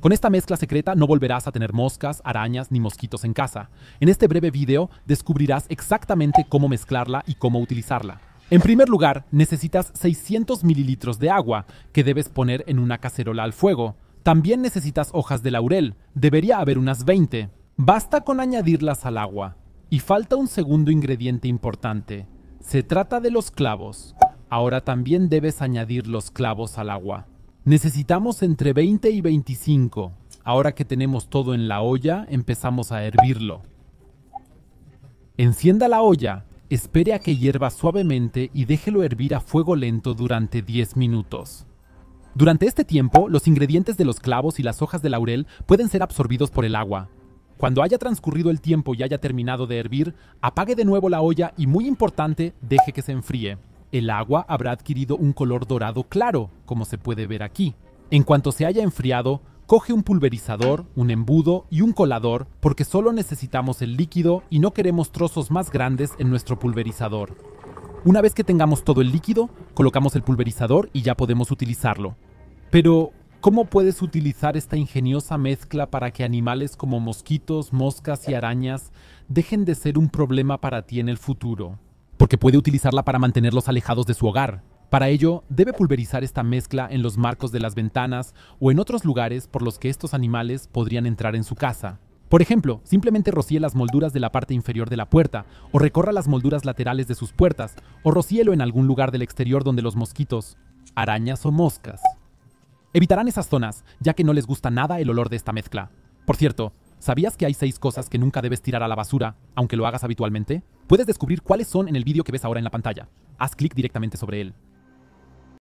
Con esta mezcla secreta no volverás a tener moscas, arañas ni mosquitos en casa. En este breve video descubrirás exactamente cómo mezclarla y cómo utilizarla. En primer lugar, necesitas 600 mililitros de agua que debes poner en una cacerola al fuego. También necesitas hojas de laurel, debería haber unas 20. Basta con añadirlas al agua. Y falta un segundo ingrediente importante. Se trata de los clavos. Ahora también debes añadir los clavos al agua. Necesitamos entre 20 y 25. Ahora que tenemos todo en la olla, empezamos a hervirlo. Encienda la olla, espere a que hierva suavemente y déjelo hervir a fuego lento durante 10 minutos. Durante este tiempo, los ingredientes de los clavos y las hojas de laurel pueden ser absorbidos por el agua. Cuando haya transcurrido el tiempo y haya terminado de hervir, apague de nuevo la olla y, muy importante, deje que se enfríe el agua habrá adquirido un color dorado claro, como se puede ver aquí. En cuanto se haya enfriado, coge un pulverizador, un embudo y un colador porque solo necesitamos el líquido y no queremos trozos más grandes en nuestro pulverizador. Una vez que tengamos todo el líquido, colocamos el pulverizador y ya podemos utilizarlo. Pero, ¿cómo puedes utilizar esta ingeniosa mezcla para que animales como mosquitos, moscas y arañas dejen de ser un problema para ti en el futuro? porque puede utilizarla para mantenerlos alejados de su hogar. Para ello, debe pulverizar esta mezcla en los marcos de las ventanas o en otros lugares por los que estos animales podrían entrar en su casa. Por ejemplo, simplemente rocíe las molduras de la parte inferior de la puerta, o recorra las molduras laterales de sus puertas, o rocíelo en algún lugar del exterior donde los mosquitos, arañas o moscas. Evitarán esas zonas, ya que no les gusta nada el olor de esta mezcla. Por cierto, ¿Sabías que hay seis cosas que nunca debes tirar a la basura, aunque lo hagas habitualmente? Puedes descubrir cuáles son en el vídeo que ves ahora en la pantalla. Haz clic directamente sobre él.